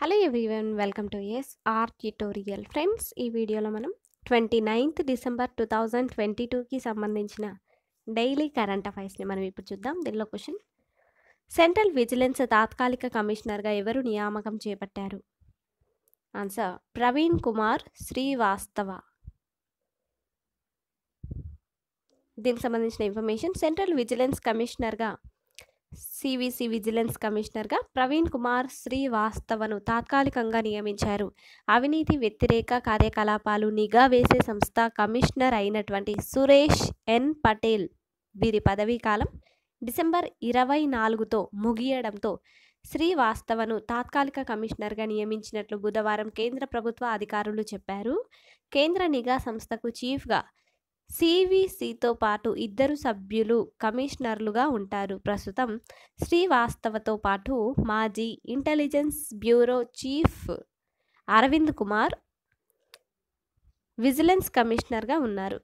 hello everyone welcome to S R tutorial friends ఈ వీడియోలో మనం twenty ninth December two thousand twenty టూకి సంబంధించిన డైలీ కరెంట్ అఫైర్స్ని మనం ఇప్పుడు చూద్దాం దీనిలో క్వశ్చన్ సెంట్రల్ విజిలెన్స్ తాత్కాలిక కమిషనర్గా ఎవరు నియామకం చేపట్టారు ఆన్సర్ ప్రవీణ్ కుమార్ శ్రీవాస్తవ దీనికి సంబంధించిన ఇన్ఫర్మేషన్ సెంట్రల్ విజిలెన్స్ కమిషనర్గా సివిసి విజిలెన్స్ కమిషనర్గా ప్రవీణ్ కుమార్ శ్రీవాస్తవను తాత్కాలికంగా నియమించారు అవినీతి వ్యతిరేక కార్యకలాపాలు నిఘా వేసే సంస్థ కమిషనర్ అయినటువంటి సురేష్ ఎన్ పటేల్ వీరి పదవీ కాలం డిసెంబర్ ఇరవై నాలుగుతో ముగియడంతో శ్రీవాస్తవను తాత్కాలిక కమిషనర్గా నియమించినట్లు బుధవారం కేంద్ర ప్రభుత్వ అధికారులు చెప్పారు కేంద్ర నిఘా సంస్థకు చీఫ్గా సివిసితో పాటు ఇద్దరు సభ్యులు కమిషనర్లుగా ఉంటారు ప్రస్తుతం శ్రీవాస్తవతో పాటు మాజీ intelligence bureau chief Arvind Kumar vigilance కమిషనర్గా ఉన్నారు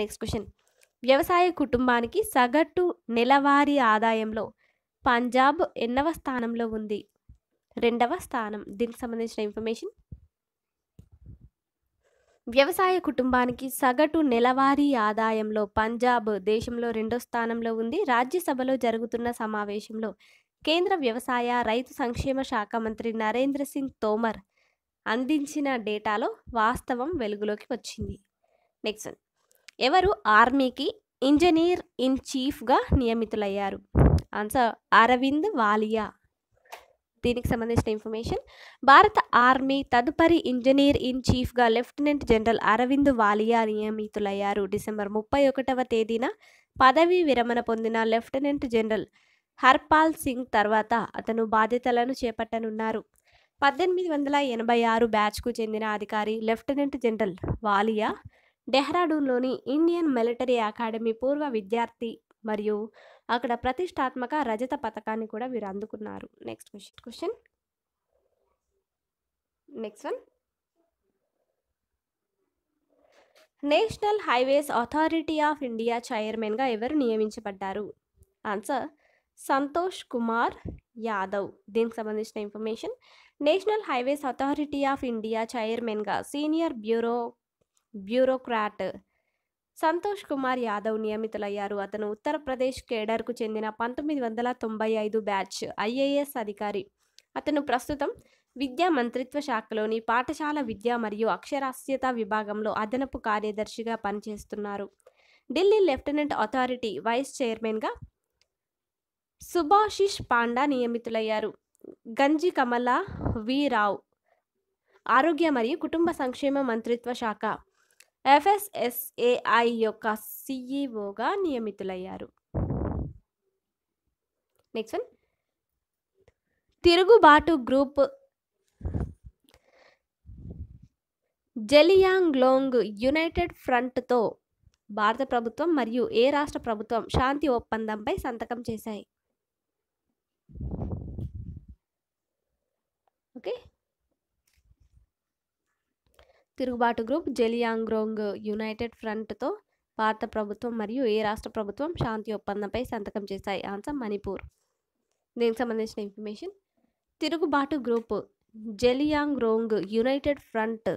నెక్స్ట్ క్వశ్చన్ వ్యవసాయ కుటుంబానికి సగటు నెలవారీ ఆదాయంలో పంజాబ్ ఎన్నవ స్థానంలో ఉంది రెండవ స్థానం దీనికి సంబంధించిన ఇన్ఫర్మేషన్ వ్యవసాయ కుటుంబానికి సగటు నెలవారీ ఆదాయంలో పంజాబ్ దేశంలో రెండో స్థానంలో ఉంది రాజ్యసభలో జరుగుతున్న సమావేశంలో కేంద్ర వ్యవసాయ రైతు సంక్షేమ శాఖ మంత్రి నరేంద్ర సింగ్ తోమర్ అందించిన డేటాలో వాస్తవం వెలుగులోకి వచ్చింది నెక్స్ట్ ఎవరు ఆర్మీకి ఇంజనీర్ ఇన్ చీఫ్గా నియమితులయ్యారు ఆన్సర్ అరవింద్ వాలియా దీనికి సంబంధించిన ఇన్ఫర్మేషన్ భారత ఆర్మీ తదుపరి ఇంజనీర్ ఇన్ చీఫ్గా లెఫ్టినెంట్ జనరల్ అరవింద్ వాలియా నియమితులయ్యారు డిసెంబర్ ముప్పై ఒకటవ తేదీన పదవీ విరమణ పొందిన లెఫ్టినెంట్ జనరల్ హర్పాల్ సింగ్ తర్వాత అతను బాధ్యతలను చేపట్టనున్నారు పద్దెనిమిది వందల ఎనభై ఆరు బ్యాచ్కు చెందిన అధికారి లెఫ్టినెంట్ జనరల్ వాలియా డెహ్రాడూన్లోని ఇండియన్ మిలిటరీ అకాడమీ పూర్వ విద్యార్థి మరియు అక్కడ ప్రతిష్టాత్మక రజత పథకాన్ని కూడా వీరు అందుకున్నారు next question question next one national highways authority of India చైర్మన్గా ఎవరు నియమించబడ్డారు ఆన్సర్ సంతోష్ కుమార్ యాదవ్ దీనికి సంబంధించిన information national highways authority of India చైర్మన్గా senior bureau bureaucrat Santosh Kumar Yadav నియమితులయ్యారు అతను ఉత్తరప్రదేశ్ కేడర్కు చెందిన పంతొమ్మిది వందల తొంభై ఐదు బ్యాచ్ ఐఏఎస్ అధికారి అతను ప్రస్తుతం విద్యా మంత్రిత్వ శాఖలోని పాఠశాల విద్య మరియు అక్షరాస్యత విభాగంలో అదనపు కార్యదర్శిగా పనిచేస్తున్నారు ఢిల్లీ లెఫ్టినెంట్ అథారిటీ వైస్ చైర్మన్గా సుభాషిష్ పాండా నియమితులయ్యారు గంజి కమలా వి రావు ఆరోగ్య మరియు కుటుంబ సంక్షేమ మంత్రిత్వ శాఖ ఎఫ్ఎస్ఎస్ఏఐ యొక్క సిఈఓగా నియమితులయ్యారు నెక్స్ట్ వన్ తిరుగుబాటు గ్రూప్ జెలియాంగ్లోంగ్ యునైటెడ్ ఫ్రంట్తో భారత ప్రభుత్వం మరియు ఏ రాష్ట్ర ప్రభుత్వం శాంతి ఒప్పందంపై సంతకం చేశాయి ఓకే తిరుగుబాటు గ్రూప్ జెలియాంగ్రోంగ్ యునైటెడ్ ఫ్రంట్తో భారత ప్రభుత్వం మరియు ఏ రాష్ట్ర ప్రభుత్వం శాంతి ఒప్పందంపై సంతకం చేశాయి ఆన్సర్ మణిపూర్ దీనికి సంబంధించిన ఇన్ఫర్మేషన్ తిరుగుబాటు group Zeliangrong united front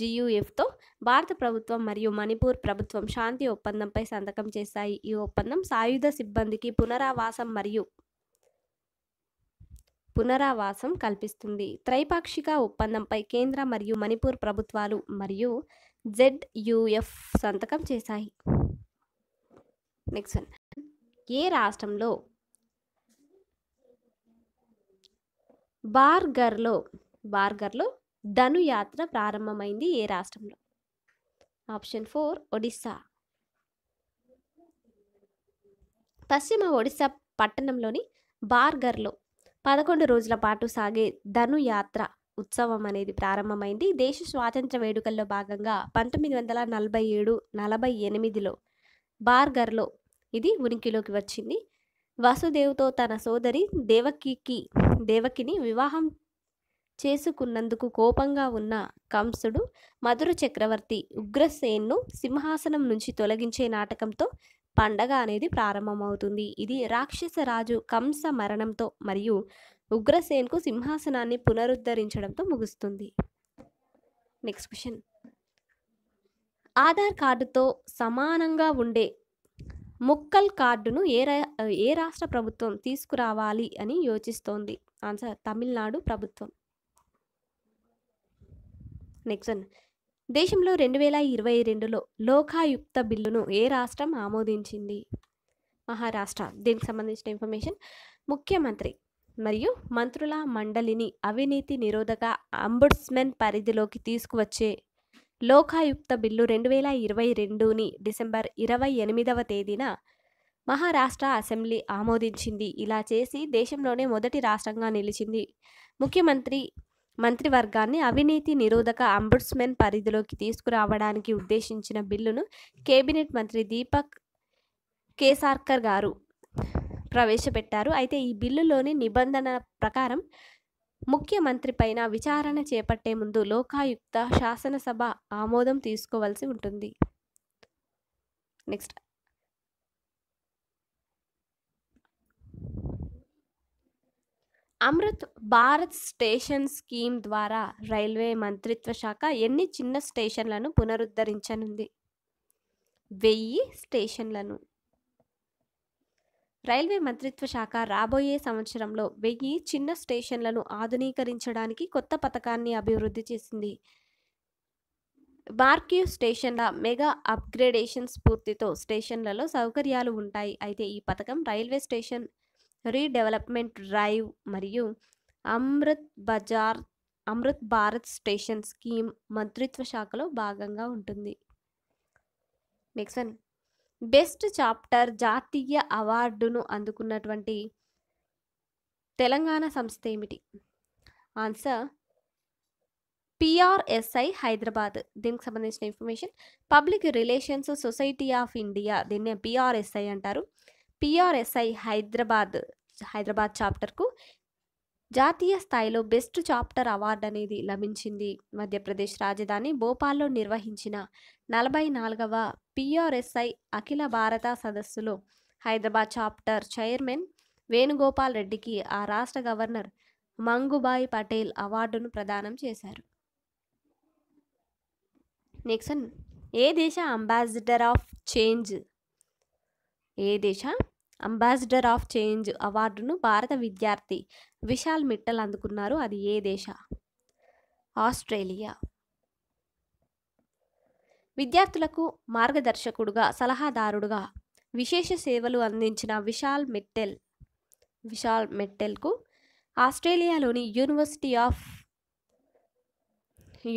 జియుఎఫ్తో భారత ప్రభుత్వం మరియు మణిపూర్ ప్రభుత్వం శాంతి ఒప్పందంపై సంతకం చేశాయి ఈ ఒప్పందం సాయుధ సిబ్బందికి పునరావాసం మరియు పునరావాసం కల్పిస్తుంది త్రైపాక్షిక ఒప్పందంపై కేంద్ర మరియు మణిపూర్ ప్రభుత్వాలు మరియు జెడ్యుఎఫ్ సంతకం చేశాయి నెక్స్ట్ ఏ రాష్ట్రంలో బార్గర్లో బార్గర్లో ధనుయాత్ర ప్రారంభమైంది ఏ రాష్ట్రంలో ఆప్షన్ ఫోర్ ఒడిస్సా పశ్చిమ ఒడిస్సా పట్టణంలోని బార్గర్లో పదకొండు రోజుల పాటు సాగే ధనుయాత్ర ఉత్సవం అనేది ప్రారంభమైంది దేశ స్వాతంత్ర వేడుకల్లో భాగంగా పంతొమ్మిది వందల నలభై ఏడు నలభై ఎనిమిదిలో బార్గర్లో ఇది ఉనికిలోకి వచ్చింది వసుదేవ్తో తన సోదరి దేవకికి దేవకిని వివాహం చేసుకున్నందుకు కోపంగా ఉన్న కంసుడు మధుర చక్రవర్తి ఉగ్రసేన్ను సింహాసనం నుంచి తొలగించే నాటకంతో పండగ అనేది ప్రారంభమవుతుంది ఇది రాక్షస రాజు కంస మరణంతో మరియు ఉగ్రసేన్కు సింహాసనాన్ని పునరుద్ధరించడంతో ముగుస్తుంది నెక్స్ట్ క్వశ్చన్ ఆధార్ కార్డుతో సమానంగా ఉండే ముక్కల్ కార్డును ఏ ఏ రాష్ట్ర ప్రభుత్వం తీసుకురావాలి అని యోచిస్తోంది ఆన్సర్ తమిళనాడు ప్రభుత్వం నెక్స్ట్ దేశంలో రెండు వేల ఇరవై రెండులో లోకాయుక్త బిల్లును ఏ రాష్ట్రం ఆమోదించింది మహారాష్ట్ర దీనికి సంబంధించిన ఇన్ఫర్మేషన్ ముఖ్యమంత్రి మరియు మంత్రుల మండలిని అవినీతి నిరోధక అంబుడ్స్మెన్ పరిధిలోకి తీసుకువచ్చే లోకాయుక్త బిల్లు రెండు వేల ఇరవై రెండుని డిసెంబర్ ఇరవై ఎనిమిదవ తేదీన మహారాష్ట్ర అసెంబ్లీ ఆమోదించింది ఇలా చేసి దేశంలోనే మొదటి రాష్ట్రంగా నిలిచింది ముఖ్యమంత్రి మంత్రివర్గాన్ని అవినీతి నిరోధక అంబుడ్స్మెన్ పరిధిలోకి తీసుకురావడానికి ఉద్దేశించిన బిల్లును కేబినెట్ మంత్రి దీపక్ కేసార్కర్ గారు ప్రవేశపెట్టారు అయితే ఈ బిల్లులోని నిబంధన ప్రకారం ముఖ్యమంత్రి పైన విచారణ చేపట్టే ముందు లోకాయుక్త శాసనసభ ఆమోదం తీసుకోవాల్సి ఉంటుంది next Amrit Bharat station scheme ద్వారా రైల్వే మంత్రిత్వ శాఖ ఎన్ని చిన్న స్టేషన్లను పునరుద్ధరించనుంది వెయ్యి స్టేషన్లను రైల్వే మంత్రిత్వ శాఖ రాబోయే సంవత్సరంలో వెయ్యి చిన్న స్టేషన్లను ఆధునీకరించడానికి కొత్త పథకాన్ని అభివృద్ధి చేసింది బార్క్యూ స్టేషన్ల మెగా అప్గ్రేడేషన్ స్ఫూర్తితో స్టేషన్లలో సౌకర్యాలు ఉంటాయి అయితే ఈ పథకం రైల్వే స్టేషన్ రీడెవలప్మెంట్ డ్రైవ్ మరియు అమృత్ బజార్ అమృత్ భారత్ స్టేషన్ స్కీమ్ మంత్రిత్వ శాఖలో భాగంగా ఉంటుంది నెక్స్ట్ వన్ బెస్ట్ చాప్టర్ జాతీయ అవార్డును అందుకున్నటువంటి తెలంగాణ సంస్థ ఏమిటి ఆన్సర్ పిఆర్ఎస్ఐ హైదరాబాద్ దీనికి సంబంధించిన information public relations society of India దీన్ని పిఆర్ఎస్ఐ అంటారు పిఆర్ఎస్ఐ హైదరాబాద్ హైదరాబాద్ చాప్టర్కు జాతీయ స్థాయిలో బెస్ట్ చాప్టర్ అవార్డు అనేది లభించింది మధ్యప్రదేశ్ రాజధాని భోపాల్లో నిర్వహించిన నలభై నాలుగవ పిఆర్ఎస్ఐ అఖిల భారత సదస్సులో హైదరాబాద్ చాప్టర్ చైర్మన్ వేణుగోపాల్ రెడ్డికి ఆ రాష్ట్ర గవర్నర్ మంగుబాయి పటేల్ అవార్డును ప్రదానం చేశారు నెక్స్ట్ ఏ దేశ అంబాసిడర్ ఆఫ్ చేంజ్ ఏ దేశ అంబాసిడర్ ఆఫ్ చేంజ్ అవార్డును భారత విద్యార్థి విశాల్ మిట్టల్ అందుకున్నారు అది ఏ దేశ ఆస్ట్రేలియా విద్యార్థులకు మార్గదర్శకుడుగా సలహాదారుడుగా విశేష సేవలు అందించిన విశాల్ మిట్టెల్ విశాల్ మెట్టెల్కు ఆస్ట్రేలియాలోని university of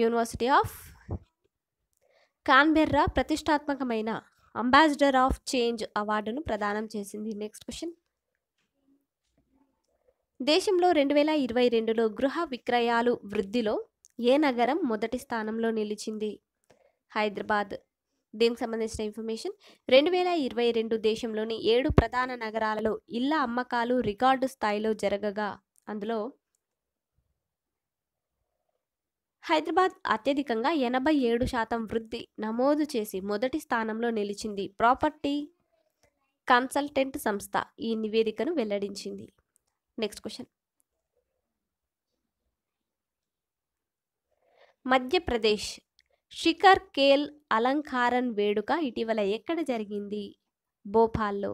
university of Canberra ప్రతిష్టాత్మకమైన అంబాసిడర్ ఆఫ్ చేంజ్ అవార్డును ప్రదానం చేసింది నెక్స్ట్ క్వశ్చన్ దేశంలో రెండు వేల ఇరవై రెండులో గృహ విక్రయాలు వృద్ధిలో ఏ నగరం మొదటి స్థానంలో నిలిచింది హైదరాబాద్ దీనికి సంబంధించిన ఇన్ఫర్మేషన్ రెండు వేల ఇరవై రెండు దేశంలోని ఏడు ప్రధాన నగరాలలో ఇళ్ల అమ్మకాలు రికార్డు స్థాయిలో జరగగా అందులో హైదరాబాద్ అత్యధికంగా ఎనభై ఏడు శాతం వృద్ధి నమోదు చేసి మొదటి స్థానంలో నిలిచింది ప్రాపర్టీ కన్సల్టెంట్ సంస్థ ఈ నివేదికను వెల్లడించింది నెక్స్ట్ క్వశ్చన్ మధ్యప్రదేశ్ షిఖర్ కేల్ అలంకారన్ వేడుక ఇటీవల ఎక్కడ జరిగింది భోపాల్లో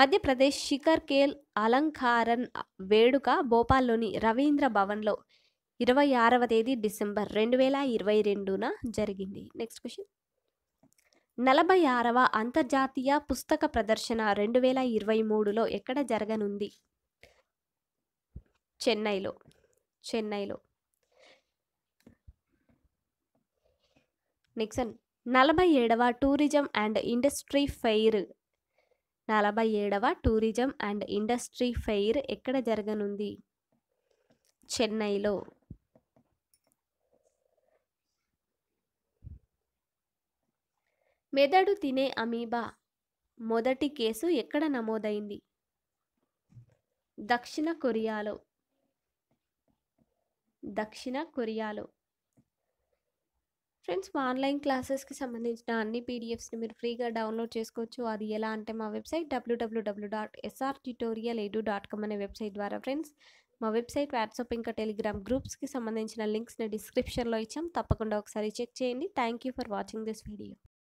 మధ్యప్రదేశ్ షిఖర్ కేల్ అలంకారన్ వేడుక భోపాల్లోని రవీంద్ర భవన్లో ఇరవై ఆరవ తేదీ డిసెంబర్ రెండు వేల ఇరవై రెండున జరిగింది నెక్స్ట్ క్వశ్చన్ నలభై ఆరవ అంతర్జాతీయ పుస్తక ప్రదర్శన రెండు వేల ఇరవై మూడులో ఎక్కడ జరగనుంది చెన్నైలో చెన్నైలో నెక్స్ట్ నలభై ఏడవ టూరిజం అండ్ ఇండస్ట్రీ ఫెయిర్ నలభై ఏడవ టూరిజం అండ్ ఇండస్ట్రీ ఫెయిర్ ఎక్కడ జరగనుంది చెన్నైలో మెదడు తినే అమీబా మొదటి కేసు ఎక్కడ నమోదైంది దక్షిణ కొరియాలో దక్షిణ కొరియాలో ఫ్రెండ్స్ మా ఆన్లైన్ క్లాసెస్కి సంబంధించిన అన్ని పీడిఎఫ్స్ని మీరు ఫ్రీగా డౌన్లోడ్ చేసుకోవచ్చు అది ఎలా అంటే మా website WWW dot SR tutorial edu dot com అనే వెబ్సైట్ ద్వారా ఫ్రెండ్స్ మా వెబ్సైట్ వాట్సాప్ ఇంకా టెలిగ్రామ్ గ్రూప్స్కి సంబంధించిన లింక్స్ని డిస్క్రిప్షన్లో ఇచ్చాం తప్పకుండా ఒకసారి చెక్ చేయండి thank you for watching this video